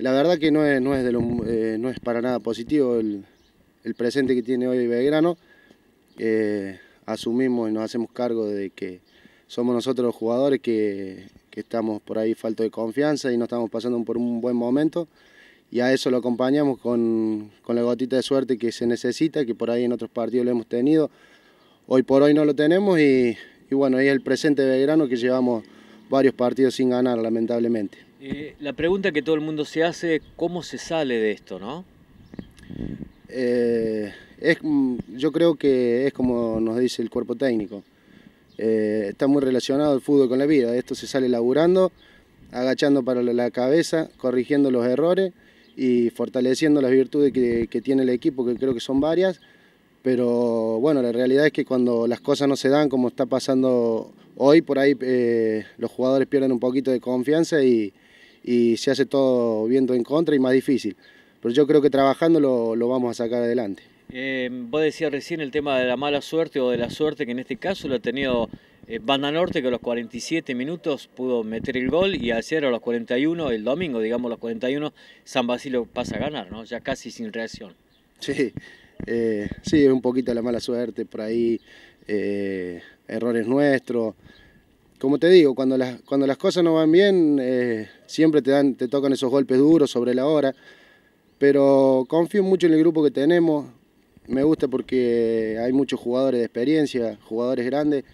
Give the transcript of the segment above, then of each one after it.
La verdad que no es, no es, eh, para nada positivo el, presente que tiene hoy Belgrano. Eh, asumimos y nos hacemos cargo de que somos nosotros los jugadores que, estamos por ahí falto de confianza y no estamos pasando por un buen momento. Y a eso lo acompañamos con, la gotita de suerte que se necesita, que por ahí en otros partidos lo hemos tenido. Hoy por hoy no lo tenemos y, y bueno, ahí es el presente de Belgrano que llevamos varios partidos sin ganar, lamentablemente. Eh, la pregunta que todo el mundo se hace, ¿cómo se sale de esto, no? Eh, mm, yo creo que es como nos dice el cuerpo técnico. Eh, está muy relacionado el fútbol con la vida. Esto se sale laburando, agachando para la cabeza, corrigiendo los errores y fortaleciendo las virtudes que, tiene el equipo, que creo que son varias. Pero bueno, la realidad es que cuando las cosas no se dan, como está pasando hoy, por ahí los jugadores pierden un poquito de confianza y, y se hace todo viendo en contra y más difícil. Pero yo creo que trabajando lo, vamos a sacar adelante. Eh, vos decías recién el tema de la mala suerte o de la suerte que en este caso lo ha tenido eh, Banda Norte que a los 47 minutos pudo meter el gol y ayer a los 41, el domingo digamos a los 41, San Basilio pasa a ganar, ¿no? ya casi sin reacción. Sí, eh, sí, un poquito la mala suerte por ahí, eh, errores nuestros como te digo, cuando las, cuando las cosas no van bien, eh, siempre te, dan, te tocan esos golpes duros sobre la hora. Pero confío mucho en el grupo que tenemos. Me gusta porque hay muchos jugadores de experiencia, jugadores grandes.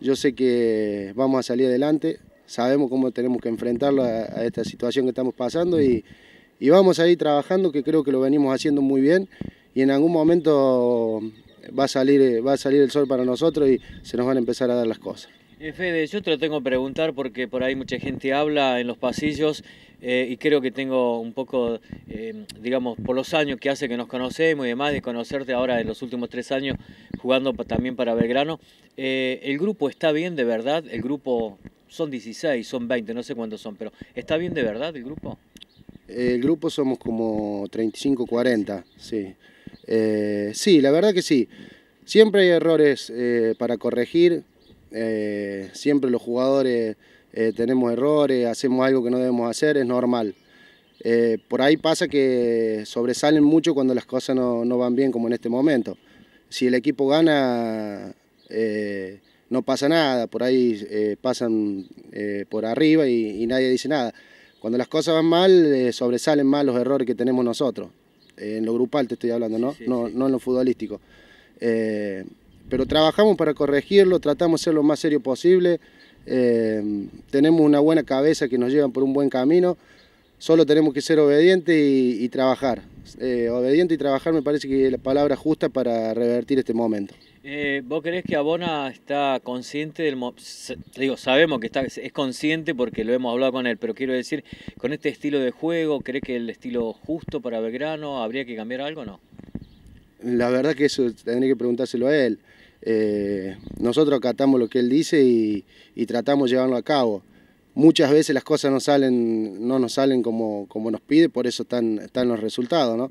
Yo sé que vamos a salir adelante. Sabemos cómo tenemos que enfrentarlo a, esta situación que estamos pasando y, y vamos a ir trabajando, que creo que lo venimos haciendo muy bien. Y en algún momento va a salir, va a salir el sol para nosotros y se nos van a empezar a dar las cosas. Eh, Fede, yo te lo tengo que preguntar porque por ahí mucha gente habla en los pasillos eh, y creo que tengo un poco, eh, digamos, por los años que hace que nos conocemos y demás, de conocerte ahora en los últimos tres años jugando también para Belgrano. ¿El grupo está bien de verdad? El grupo son 16, son 20, no sé cuántos son, pero ¿está bien de verdad el grupo? El grupo somos como 35, 40, sí. sí, la verdad que sí. Siempre hay errores para corregir eh, siempre los jugadores eh, tenemos errores, hacemos algo que no debemos hacer, es normal. Eh, por ahí pasa que sobresalen mucho cuando las cosas no, van bien, como en este momento. Si el equipo gana, no pasa nada, por ahí pasan por arriba y, nadie dice nada. Cuando las cosas van mal, sobresalen más los errores que tenemos nosotros. en lo grupal te estoy hablando, ¿no? No, no en lo futbolístico pero trabajamos para corregirlo, tratamos de ser lo más serio posible, eh, tenemos una buena cabeza que nos llevan por un buen camino, solo tenemos que ser obedientes y, trabajar. Eh, obediente y trabajar me parece que es la palabra justa para revertir este momento. Eh, ¿Vos crees que Abona está consciente del digo, sabemos que está, es consciente porque lo hemos hablado con él, pero quiero decir, con este estilo de juego, ¿crees que el estilo justo para Belgrano habría que cambiar algo o no? La verdad que eso tendría que preguntárselo a él. Eh, nosotros acatamos lo que él dice y, tratamos de llevarlo a cabo. Muchas veces las cosas no salen, no nos salen como, como nos pide, por eso están, están los resultados, ¿no?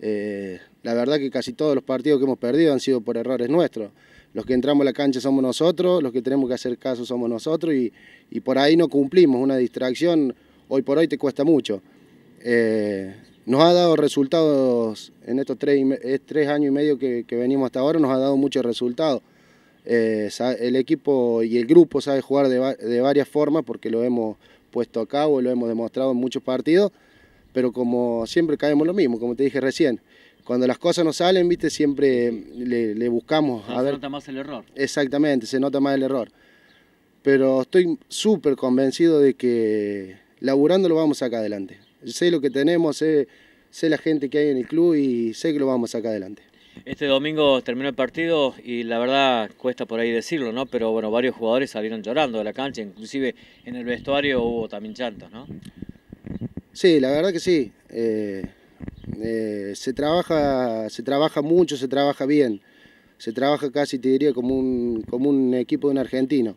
Eh, la verdad que casi todos los partidos que hemos perdido han sido por errores nuestros. Los que entramos a la cancha somos nosotros, los que tenemos que hacer caso somos nosotros y, por ahí no cumplimos. Una distracción hoy por hoy te cuesta mucho. Eh, nos ha dado resultados en estos tres, años y medio que, venimos hasta ahora, nos ha dado muchos resultados. Eh, el equipo y el grupo sabe jugar de, varias formas porque lo hemos puesto a cabo, lo hemos demostrado en muchos partidos, pero como siempre caemos lo mismo, como te dije recién, cuando las cosas no salen, viste, siempre le, buscamos se nota más el error. Exactamente, se nota más el error. Pero estoy súper convencido de que laburando lo vamos a sacar adelante sé lo que tenemos, sé, la gente que hay en el club y sé que lo vamos a sacar adelante. Este domingo terminó el partido y la verdad cuesta por ahí decirlo, ¿no? Pero bueno, varios jugadores salieron llorando de la cancha, inclusive en el vestuario hubo también llantos, ¿no? Sí, la verdad que sí. Eh, eh, se, trabaja, se trabaja mucho, se trabaja bien. Se trabaja casi, te diría, como un, como un equipo de un argentino,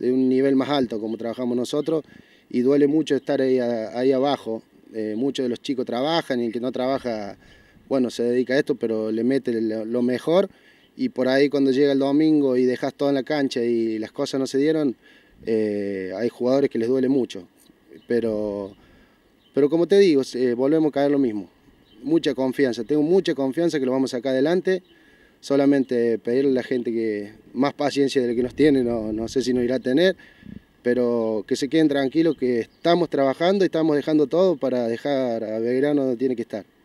de un nivel más alto como trabajamos nosotros. Y duele mucho estar ahí, ahí abajo, eh, muchos de los chicos trabajan y el que no trabaja, bueno, se dedica a esto, pero le mete lo mejor y por ahí cuando llega el domingo y dejas todo en la cancha y las cosas no se dieron, eh, hay jugadores que les duele mucho. Pero, pero como te digo, eh, volvemos a caer lo mismo. Mucha confianza, tengo mucha confianza que lo vamos a sacar adelante. Solamente pedirle a la gente que más paciencia de la que nos tiene, no, no sé si nos irá a tener pero que se queden tranquilos que estamos trabajando y estamos dejando todo para dejar a Belgrano donde tiene que estar.